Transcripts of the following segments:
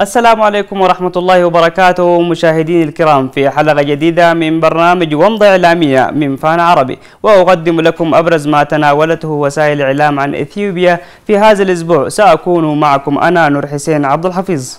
السلام عليكم ورحمة الله وبركاته مشاهدين الكرام في حلقة جديدة من برنامج ومضة إعلامية من فان عربي وأقدم لكم أبرز ما تناولته وسائل الإعلام عن إثيوبيا في هذا الأسبوع سأكون معكم أنا نور حسين عبد الحفيظ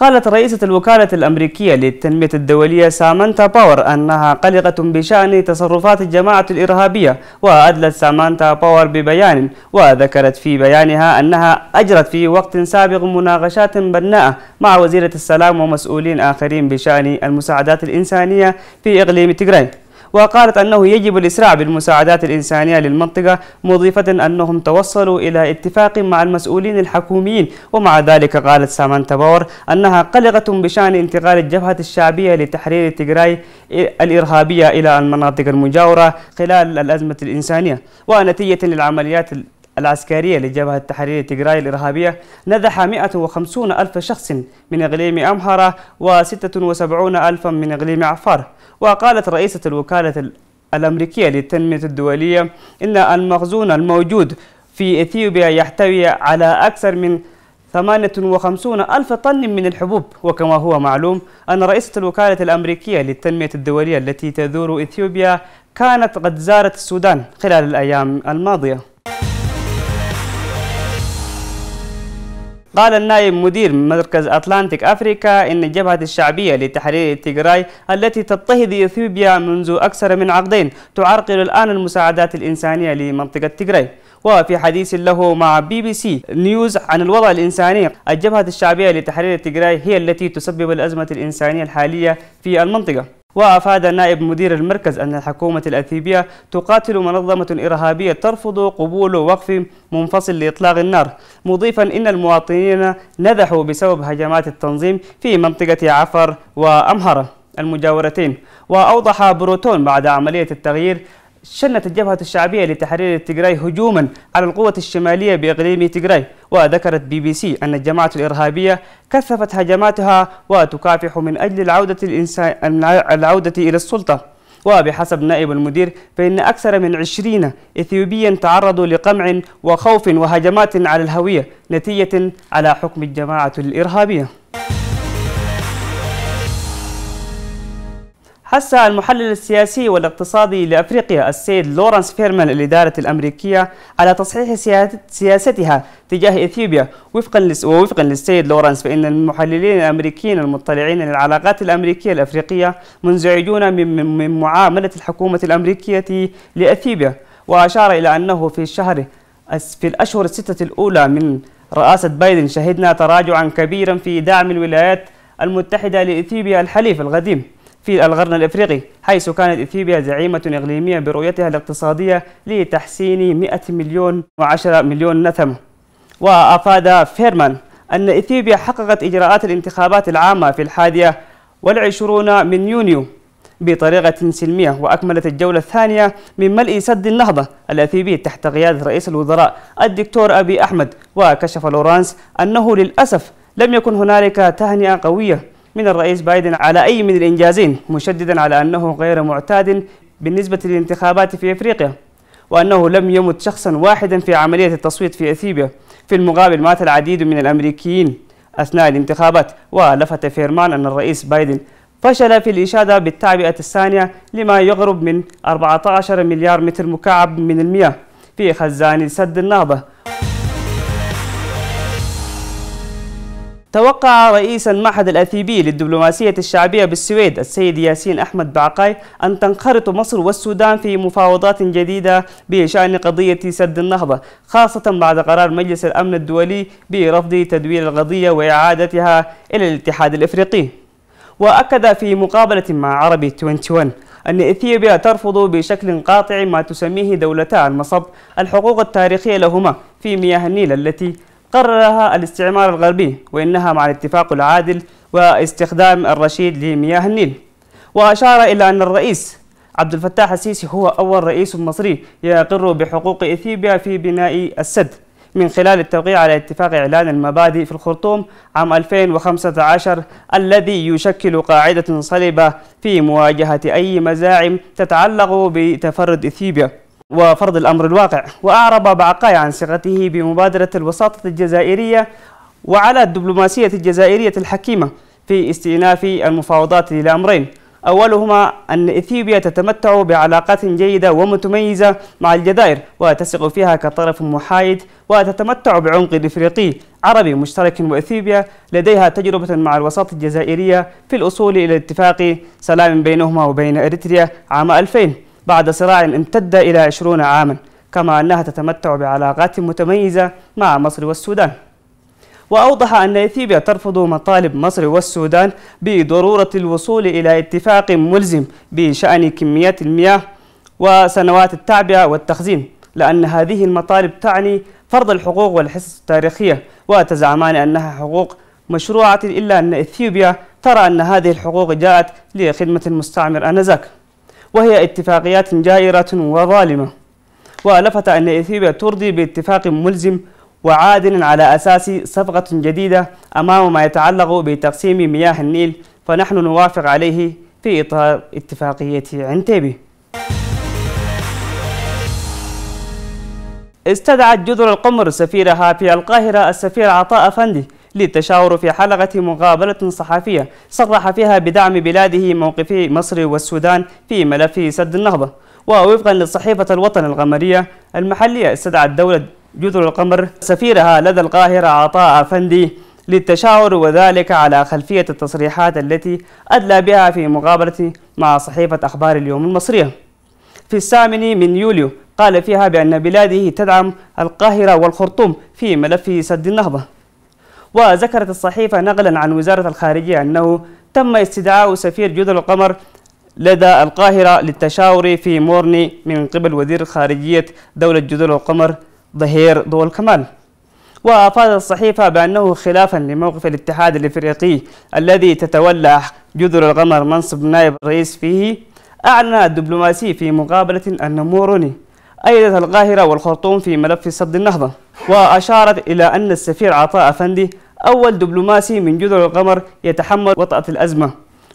قالت رئيسة الوكالة الأمريكية للتنمية الدولية سامانتا باور أنها قلقة بشأن تصرفات الجماعة الإرهابية وأدلت سامانتا باور ببيان وذكرت في بيانها أنها أجرت في وقت سابق مناقشات بناءة مع وزيرة السلام ومسؤولين آخرين بشأن المساعدات الإنسانية في إقليم تيغراي وقالت أنه يجب الإسراع بالمساعدات الإنسانية للمنطقة مضيفة أنهم توصلوا إلى اتفاق مع المسؤولين الحكوميين ومع ذلك قالت سامانتا باور أنها قلقة بشأن انتقال الجبهة الشعبية لتحرير تجراي الإرهابية إلى المناطق المجاورة خلال الأزمة الإنسانية ونتيجة للعمليات العسكرية لجبهة تحرير تجراي الإرهابية نزح 150 ألف شخص من إقليم أمهرة و76 ألفا من إقليم عفار وقالت رئيسة الوكالة الأمريكية للتنمية الدولية إن المخزون الموجود في إثيوبيا يحتوي على أكثر من 58 ألف طن من الحبوب وكما هو معلوم أن رئيسة الوكالة الأمريكية للتنمية الدولية التي تزور إثيوبيا كانت قد زارت السودان خلال الأيام الماضية قال النائب مدير مركز أتلانتيك أفريكا إن الجبهة الشعبية لتحرير تيغراي التي تضطهد إثيوبيا منذ أكثر من عقدين تعرقل الآن المساعدات الإنسانية لمنطقة تيغراي وفي حديث له مع بي بي سي نيوز عن الوضع الإنساني الجبهة الشعبية لتحرير تيغراي هي التي تسبب الأزمة الإنسانية الحالية في المنطقة وأفاد نائب مدير المركز أن الحكومة الأثيوبية تقاتل منظمة إرهابية ترفض قبول وقف منفصل لإطلاق النار مضيفا إن المواطنين نذحوا بسبب هجمات التنظيم في منطقة عفر وأمهرة المجاورتين وأوضح بروتون بعد عملية التغيير شنت الجبهة الشعبية لتحرير تجراي هجوما على القوة الشمالية بإقليم تجراي وذكرت بي بي سي أن الجماعة الإرهابية كثفت هجماتها وتكافح من أجل العودة, الإنسان العودة إلى السلطة وبحسب نائب المدير فإن أكثر من 20 إثيوبيا تعرضوا لقمع وخوف وهجمات على الهوية نتيجة على حكم الجماعة الإرهابية حث المحلل السياسي والاقتصادي لأفريقيا السيد لورنس فيرمان الإدارة الأمريكية على تصحيح سياستها تجاه إثيوبيا وفقا ووفقا للسيد لورنس فإن المحللين الأمريكيين المطلعين للعلاقات الأمريكية الأفريقية منزعجون من معاملة الحكومة الأمريكية لأثيوبيا وأشار إلى أنه في الشهر في الأشهر الستة الأولى من رئاسة بايدن شهدنا تراجعا كبيرا في دعم الولايات المتحدة لإثيوبيا الحليف القديم في القرن الإفريقي حيث كانت إثيوبيا زعيمة إقليمية برؤيتها الاقتصادية لتحسين 100 مليون و10 مليون نسمة وأفاد فيرمان أن إثيوبيا حققت إجراءات الانتخابات العامة في الحادية والعشرون من يونيو بطريقة سلمية وأكملت الجولة الثانية من ملء سد النهضة الأثيوبي تحت قيادة رئيس الوزراء الدكتور أبي أحمد وكشف لورانس أنه للأسف لم يكن هنالك تهنئة قوية من الرئيس بايدن على أي من الإنجازين مشددا على أنه غير معتاد بالنسبة للانتخابات في أفريقيا وأنه لم يمت شخصا واحدا في عملية التصويت في أثيوبيا في المقابل مات العديد من الأمريكيين أثناء الانتخابات ولفت فيرمان أن الرئيس بايدن فشل في الإشادة بالتعبئة الثانية لما يغرب من 14 مليار متر مكعب من المياه في خزان سد النهضة توقع رئيس المعهد الأثيبي للدبلوماسية الشعبية بالسويد السيد ياسين أحمد بعقاي أن تنخرط مصر والسودان في مفاوضات جديدة بشأن قضية سد النهضة خاصة بعد قرار مجلس الأمن الدولي برفض تدوير القضية وإعادتها إلى الاتحاد الإفريقي وأكد في مقابلة مع عربي 21 أن إثيوبيا ترفض بشكل قاطع ما تسميه دولتا المصب الحقوق التاريخية لهما في مياه النيل التي قررها الاستعمار الغربي وإنها مع الاتفاق العادل واستخدام الرشيد لمياه النيل وأشار إلى أن الرئيس عبد الفتاح السيسي هو أول رئيس مصري يقر بحقوق إثيوبيا في بناء السد من خلال التوقيع على اتفاق إعلان المبادئ في الخرطوم عام 2015 الذي يشكل قاعدة صلبة في مواجهة أي مزاعم تتعلق بتفرد إثيوبيا وفرض الأمر الواقع وأعرب بعقاي عن ثقته بمبادرة الوساطة الجزائرية وعلى الدبلوماسية الجزائرية الحكيمة في استئناف المفاوضات لأمرين أولهما أن إثيوبيا تتمتع بعلاقات جيدة ومتميزة مع الجزائر وتثق فيها كطرف محايد وتتمتع بعمق إفريقي عربي مشترك وإثيوبيا لديها تجربة مع الوساطة الجزائرية في الأصول إلى اتفاق سلام بينهما وبين إريتريا عام 2000 بعد صراع امتد إلى عشرون عاما كما أنها تتمتع بعلاقات متميزة مع مصر والسودان وأوضح أن إثيوبيا ترفض مطالب مصر والسودان بضرورة الوصول إلى اتفاق ملزم بشأن كميات المياه وسنوات التعبئة والتخزين لأن هذه المطالب تعني فرض الحقوق والحصص التاريخية وتزعمان أنها حقوق مشروعة إلا أن إثيوبيا ترى أن هذه الحقوق جاءت لخدمة المستعمر آنذاك وهي اتفاقيات جائرة وظالمة ولفت أن إثيوبيا ترضي باتفاق ملزم وعادل على أساس صفقة جديدة أمام ما يتعلق بتقسيم مياه النيل فنحن نوافق عليه في إطار اتفاقية عنتيبي استدعت جزر القمر سفيرها في القاهرة السفير عطاء أفندي للتشاور في حلقة مقابلة صحفية صرح فيها بدعم بلاده موقفي مصر والسودان في ملف سد النهضة ووفقا لصحيفة الوطن القمرية المحلية استدعت دولة جذر القمر سفيرها لدى القاهرة عطاء أفندي للتشاور وذلك على خلفية التصريحات التي أدلى بها في مقابلة مع صحيفة أخبار اليوم المصرية في الثامن من يوليو قال فيها بأن بلاده تدعم القاهرة والخرطوم في ملف سد النهضة وذكرت الصحيفة نقلا عن وزارة الخارجية أنه تم استدعاء سفير جودة القمر لدى القاهرة للتشاور في مورني من قبل وزير خارجية دولة جدول القمر ظهير ضوء الكمال وأفادت الصحيفة بأنه خلافا لموقف الاتحاد الإفريقي الذي تتولى جدر القمر منصب نائب الرئيس فيه أعلن الدبلوماسي في مقابلة أن مورني أيدت القاهرة والخرطوم في ملف سد النهضة وأشارت إلى أن السفير عطاء أفندي أول دبلوماسي من جذر القمر يتحمل وطأة الأزمة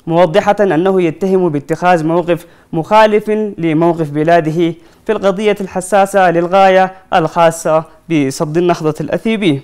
موضحة أنه يتهم باتخاذ موقف مخالف لموقف بلاده في القضية الحساسة للغاية الخاصة بصد النهضة الأثيبي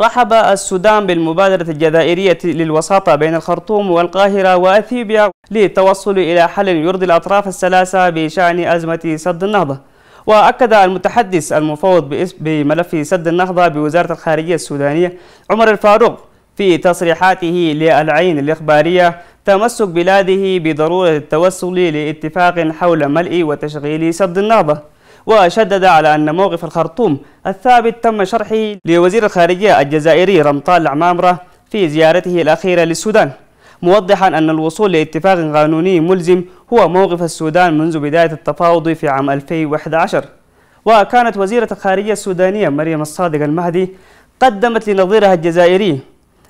رحب السودان بالمبادرة الجزائرية للوساطة بين الخرطوم والقاهرة وأثيوبيا للتوصل إلى حل يرضي الأطراف الثلاثة بشأن أزمة سد النهضة وأكد المتحدث المفوض بملف سد النهضة بوزارة الخارجية السودانية عمر الفاروق في تصريحاته للعين الإخبارية تمسك بلاده بضرورة التوصل لاتفاق حول ملء وتشغيل سد النهضة وشدد على أن موقف الخرطوم الثابت تم شرحه لوزير الخارجية الجزائري رمطان العمامرة في زيارته الأخيرة للسودان موضحا أن الوصول لاتفاق قانوني ملزم هو موقف السودان منذ بداية التفاوض في عام 2011 وكانت وزيرة الخارجية السودانية مريم الصادق المهدي قدمت لنظيرها الجزائري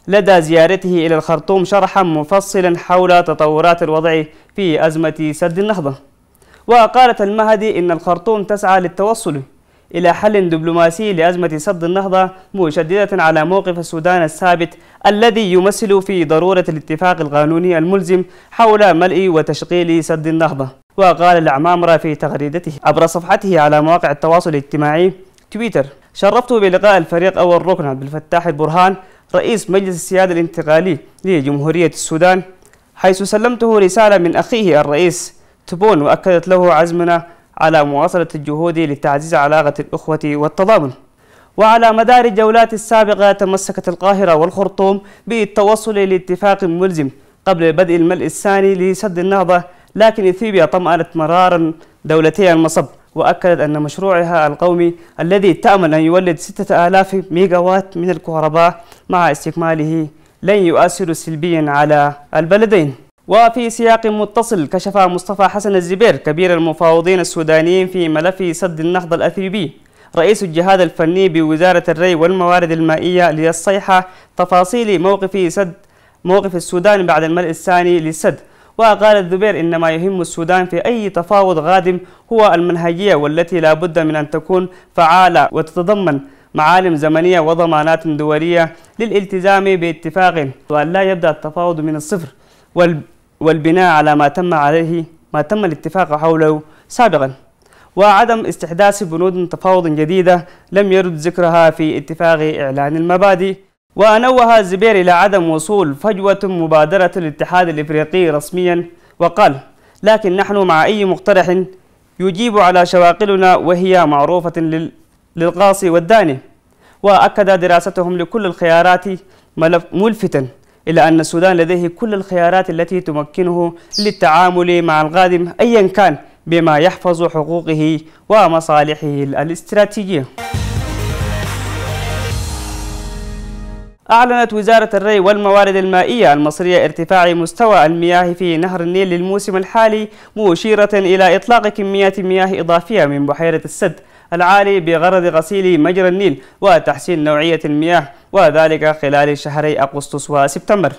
لدى زيارته إلى الخرطوم شرحا مفصلا حول تطورات الوضع في أزمة سد النهضة وقالت المهدي إن الخرطوم تسعى للتوصل إلى حل دبلوماسي لأزمة سد النهضة مشددة على موقف السودان الثابت الذي يمثل في ضرورة الاتفاق القانوني الملزم حول ملء وتشغيل سد النهضة وقال العمامرة في تغريدته عبر صفحته على مواقع التواصل الاجتماعي تويتر شرفت بلقاء الفريق أول ركن عبد الفتاح البرهان رئيس مجلس السيادة الانتقالي لجمهورية السودان حيث سلمته رسالة من أخيه الرئيس تبون وأكدت له عزمنا على مواصلة الجهود لتعزيز علاقة الأخوة والتضامن وعلى مدار الجولات السابقة تمسكت القاهرة والخرطوم بالتوصل لاتفاق ملزم قبل بدء الملء الثاني لسد النهضة لكن إثيوبيا طمأنت مرارا دولتي المصب وأكدت أن مشروعها القومي الذي تأمل أن يولد 6000 ميجاوات من الكهرباء مع استكماله لن يؤثر سلبيا على البلدين وفي سياق متصل كشف مصطفى حسن الزبير كبير المفاوضين السودانيين في ملف سد النهضة الأثيوبي رئيس الجهاز الفني بوزارة الري والموارد المائية للصيحة تفاصيل موقف سد موقف السودان بعد الملء الثاني للسد وقال الزبير إن ما يهم السودان في أي تفاوض غادم هو المنهجية والتي لا بد من أن تكون فعالة وتتضمن معالم زمنية وضمانات دولية للالتزام باتفاق وأن لا يبدأ التفاوض من الصفر والبناء على ما تم عليه ما تم الاتفاق حوله سابقا وعدم استحداث بنود تفاوض جديدة لم يرد ذكرها في اتفاق إعلان المبادئ ونوه الزبير إلى عدم وصول فجوة مبادرة الاتحاد الإفريقي رسميا وقال لكن نحن مع أي مقترح يجيب على شواقلنا وهي معروفة للقاصي والداني وأكد دراستهم لكل الخيارات ملفتا إلا أن السودان لديه كل الخيارات التي تمكنه للتعامل مع القادم أيا كان بما يحفظ حقوقه ومصالحه الاستراتيجية أعلنت وزارة الري والموارد المائية المصرية ارتفاع مستوى المياه في نهر النيل للموسم الحالي مشيرة إلى إطلاق كميات مياه إضافية من بحيرة السد العالي بغرض غسيل مجرى النيل وتحسين نوعية المياه وذلك خلال شهري أغسطس وسبتمبر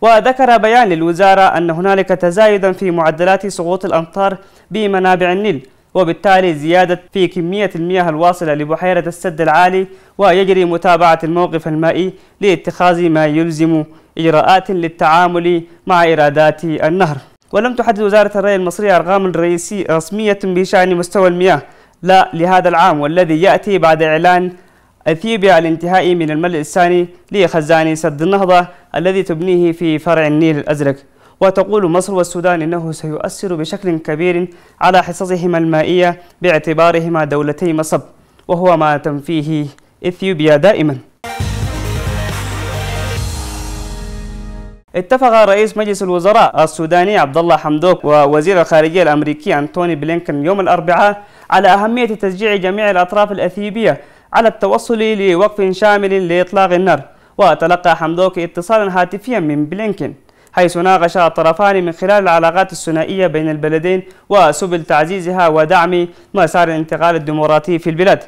وذكر بيان للوزارة أن هنالك تزايدا في معدلات سقوط الأمطار بمنابع النيل وبالتالي زيادة في كمية المياه الواصلة لبحيرة السد العالي ويجري متابعة الموقف المائي لاتخاذ ما يلزم إجراءات للتعامل مع إيرادات النهر ولم تحدد وزارة الري المصرية أرقام رئيسية رسمية بشأن مستوى المياه لا لهذا العام والذي يأتي بعد إعلان أثيوبيا الانتهاء من الملء الثاني لخزان سد النهضة الذي تبنيه في فرع النيل الأزرق وتقول مصر والسودان إنه سيؤثر بشكل كبير على حصصهما المائية باعتبارهما دولتي مصب وهو ما تنفيه إثيوبيا دائماً اتفق رئيس مجلس الوزراء السوداني عبد الله حمدوك ووزير الخارجيه الامريكي انتوني بلينكن يوم الاربعاء على اهميه تشجيع جميع الاطراف الاثيوبيه على التوصل لوقف شامل لاطلاق النار وتلقى حمدوك اتصالا هاتفيا من بلينكن حيث ناقش الطرفان من خلال العلاقات الثنائية بين البلدين وسبل تعزيزها ودعم مسار الانتقال الديمقراطي في البلاد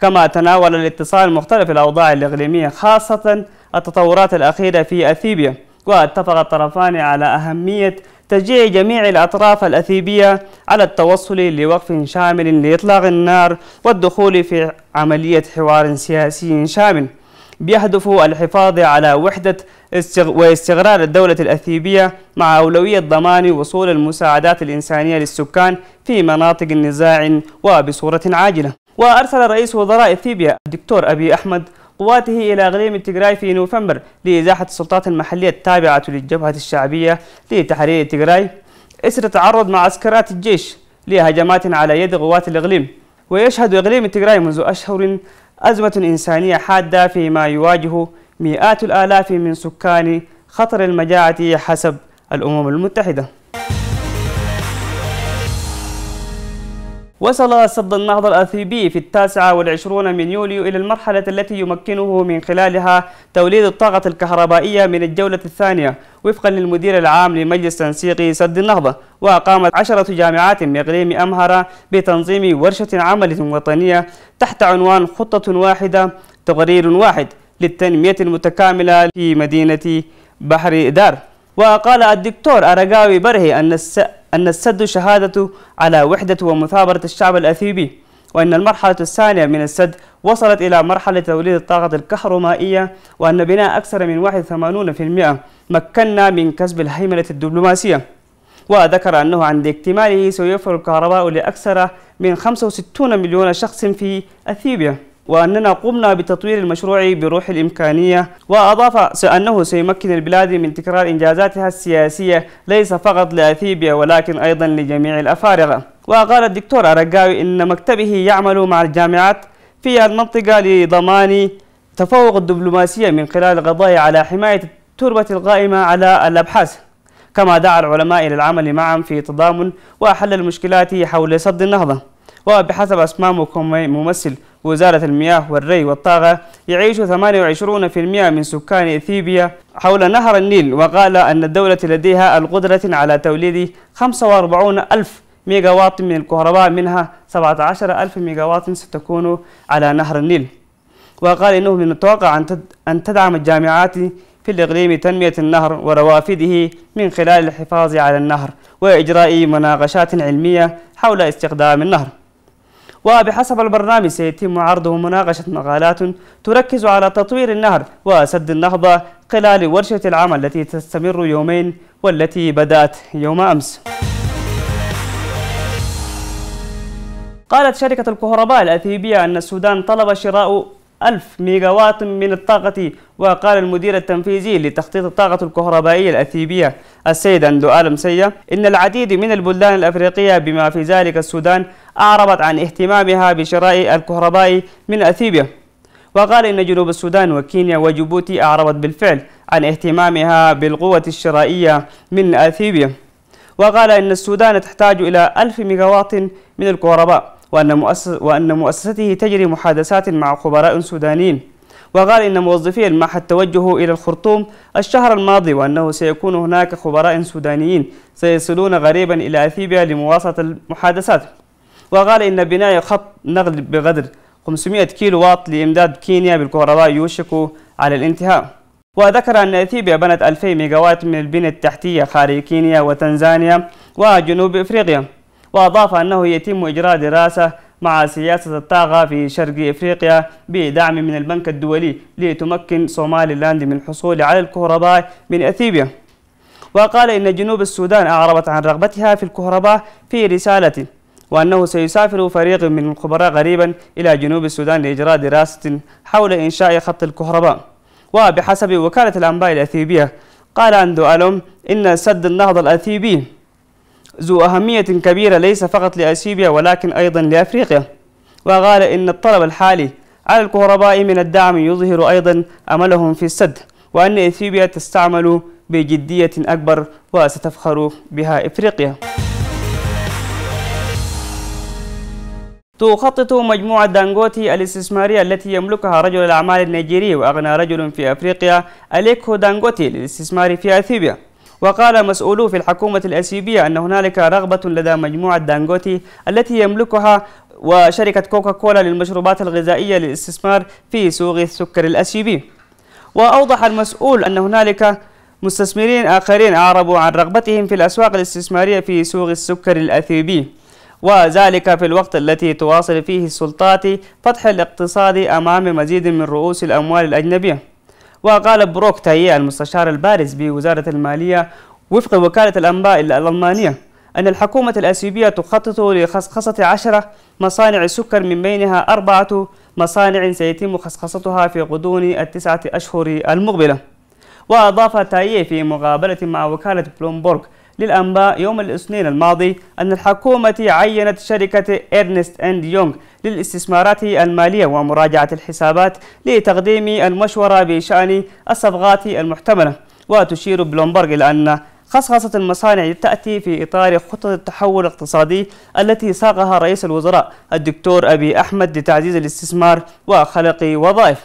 كما تناول الاتصال مختلف الأوضاع الإقليمية خاصة التطورات الأخيرة في أثيبيا واتفق الطرفان على أهمية تشجيع جميع الأطراف الأثيبية على التوصل لوقف شامل لإطلاق النار والدخول في عملية حوار سياسي شامل بيهدف الحفاظ على وحدة واستقرار الدولة الأثيوبية مع أولوية ضمان وصول المساعدات الإنسانية للسكان في مناطق النزاع وبصورة عاجلة وأرسل رئيس وزراء إثيوبيا الدكتور أبي أحمد قواته إلى إقليم التجراي في نوفمبر لإزاحة السلطات المحلية التابعة للجبهة الشعبية لتحرير التجراي إثر تعرض مع عسكرات الجيش لهجمات على يد قوات الإقليم ويشهد إقليم التجراي منذ أشهر أزمة إنسانية حادة فيما يواجه مئات الآلاف من سكان خطر المجاعة حسب الأمم المتحدة وصل سد النهضة الأثيوبي في التاسعة والعشرون من يوليو إلى المرحلة التي يمكنه من خلالها توليد الطاقة الكهربائية من الجولة الثانية وفقا للمدير العام لمجلس تنسيق سد النهضة وأقامت عشرة جامعات من إقليم أمهرة بتنظيم ورشة عمل وطنية تحت عنوان خطة واحدة تقرير واحد للتنمية المتكاملة في مدينة بحر دار وقال الدكتور أرقاوي برهي أن أن السد شهادة على وحدة ومثابرة الشعب الأثيوبي وأن المرحلة الثانية من السد وصلت إلى مرحلة توليد الطاقة الكهرومائية وأن بناء أكثر من 81% مكننا من كسب الهيمنة الدبلوماسية وذكر أنه عند اكتماله سيوفر الكهرباء لأكثر من 65 مليون شخص في أثيوبيا وأننا قمنا بتطوير المشروع بروح الإمكانية وأضاف أنه سيمكن البلاد من تكرار إنجازاتها السياسية ليس فقط لأثيبيا ولكن أيضا لجميع الأفارقة وقال الدكتور أرقاوي إن مكتبه يعمل مع الجامعات في المنطقة لضمان تفوق الدبلوماسية من خلال القضاء على حماية التربة القائمة على الأبحاث كما دعا العلماء إلى العمل معا في تضامن وحل المشكلات حول سد النهضة وبحسب أسماء ممثل وزارة المياه والري والطاقة يعيش 28% من سكان إثيوبيا حول نهر النيل وقال أن الدولة لديها القدرة على توليد 45 ألف ميجاوات من الكهرباء منها 17 ألف ميجاوات ستكون على نهر النيل وقال إنه من المتوقع أن تدعم الجامعات في الإقليم تنمية النهر وروافده من خلال الحفاظ على النهر وإجراء مناقشات علمية حول استخدام النهر وبحسب البرنامج سيتم عرضه مناقشة مقالات تركز على تطوير النهر وسد النهضة خلال ورشة العمل التي تستمر يومين والتي بدأت يوم أمس قالت شركة الكهرباء الأثيوبية أن السودان طلب شراء ألف ميجاوات من الطاقة وقال المدير التنفيذي لتخطيط الطاقة الكهربائية الأثيوبية السيد أندو آلم إن العديد من البلدان الأفريقية بما في ذلك السودان أعربت عن اهتمامها بشراء الكهرباء من أثيوبيا وقال إن جنوب السودان وكينيا وجيبوتي أعربت بالفعل عن اهتمامها بالقوة الشرائية من أثيوبيا وقال إن السودان تحتاج إلى ألف ميجاوات من الكهرباء وأن, مؤسس وأن مؤسسته تجري محادثات مع خبراء سودانيين وقال إن موظفي المعهد توجهوا إلى الخرطوم الشهر الماضي وأنه سيكون هناك خبراء سودانيين سيصلون غريبا إلى أثيبيا لمواصلة المحادثات وقال إن بناء خط نقل بقدر 500 كيلو واط لإمداد كينيا بالكهرباء يوشك على الانتهاء وذكر أن أثيبيا بنت 2000 ميجاوات من البنية التحتية خارج كينيا وتنزانيا وجنوب إفريقيا وأضاف أنه يتم إجراء دراسة مع سياسة الطاقة في شرق إفريقيا بدعم من البنك الدولي لتمكن صومالي لاند من الحصول على الكهرباء من أثيوبيا وقال إن جنوب السودان أعربت عن رغبتها في الكهرباء في رسالة وأنه سيسافر فريق من الخبراء قريبا إلى جنوب السودان لإجراء دراسة حول إنشاء خط الكهرباء وبحسب وكالة الأنباء الأثيبية قال أندو ألوم إن سد النهضة الأثيبي ذو أهمية كبيرة ليس فقط لأثيوبيا ولكن أيضا لأفريقيا وقال إن الطلب الحالي على الكهرباء من الدعم يظهر أيضا أملهم في السد وأن إثيوبيا تستعمل بجدية أكبر وستفخر بها إفريقيا تخطط مجموعة دانغوتي الاستثمارية التي يملكها رجل الأعمال النيجيري وأغنى رجل في أفريقيا أليكو دانغوتي للاستثمار في أثيوبيا وقال مسؤولو في الحكومة الأثيوبية أن هنالك رغبة لدى مجموعة دانغوتي التي يملكها وشركة كوكا كولا للمشروبات الغذائية للاستثمار في سوق السكر الأثيوبي وأوضح المسؤول أن هنالك مستثمرين آخرين أعربوا عن رغبتهم في الأسواق الاستثمارية في سوق السكر الأثيوبي وذلك في الوقت التي تواصل فيه السلطات فتح الاقتصاد أمام مزيد من رؤوس الأموال الأجنبية وقال بروك تاييه المستشار البارز بوزارة المالية وفق وكالة الأنباء الألمانية أن الحكومة الأسيوبية تخطط لخصخصة عشرة مصانع سكر من بينها أربعة مصانع سيتم خصخصتها في غضون التسعة أشهر المقبلة وأضاف تاييه في مقابلة مع وكالة بلومبورغ للأنباء يوم الاثنين الماضي أن الحكومة عينت شركة إرنست أند يونغ للاستثمارات المالية ومراجعة الحسابات لتقديم المشورة بشأن الصفقات المحتملة وتشير بلومبرغ إلى أن خصخصة المصانع تأتي في إطار خطة التحول الاقتصادي التي ساقها رئيس الوزراء الدكتور أبي أحمد لتعزيز الاستثمار وخلق وظائف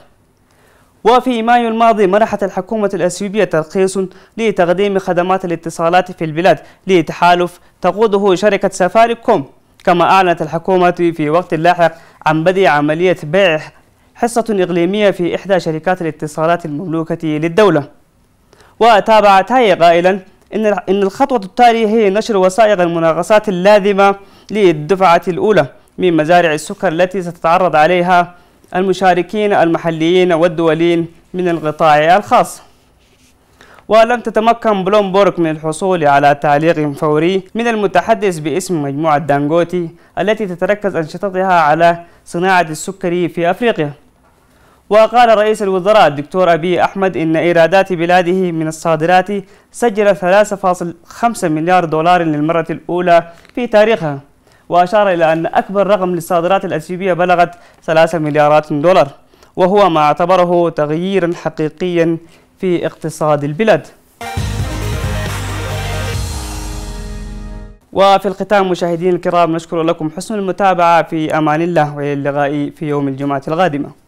وفي مايو الماضي منحت الحكومة الأثيوبية ترخيص لتقديم خدمات الاتصالات في البلاد لتحالف تقوده شركة سفاري كوم كما أعلنت الحكومة في وقت لاحق عن بدء عملية بيع حصة إقليمية في إحدى شركات الاتصالات المملوكة للدولة وتابع تاي قائلا إن الخطوة التالية هي نشر وسائق المناقصات اللازمة للدفعة الأولى من مزارع السكر التي ستتعرض عليها المشاركين المحليين والدوليين من القطاع الخاص ولم تتمكن بلومبورغ من الحصول على تعليق فوري من المتحدث باسم مجموعة دانغوتي التي تتركز أنشطتها على صناعة السكري في أفريقيا وقال رئيس الوزراء الدكتور أبي أحمد إن إيرادات بلاده من الصادرات سجلت 3.5 مليار دولار للمرة الأولى في تاريخها وأشار إلى أن أكبر رقم للصادرات الأثيوبية بلغت 3 مليارات دولار وهو ما اعتبره تغييرا حقيقيا في اقتصاد البلاد وفي الختام مشاهدين الكرام نشكر لكم حسن المتابعة في أمان الله وإلى اللقاء في يوم الجمعة القادمة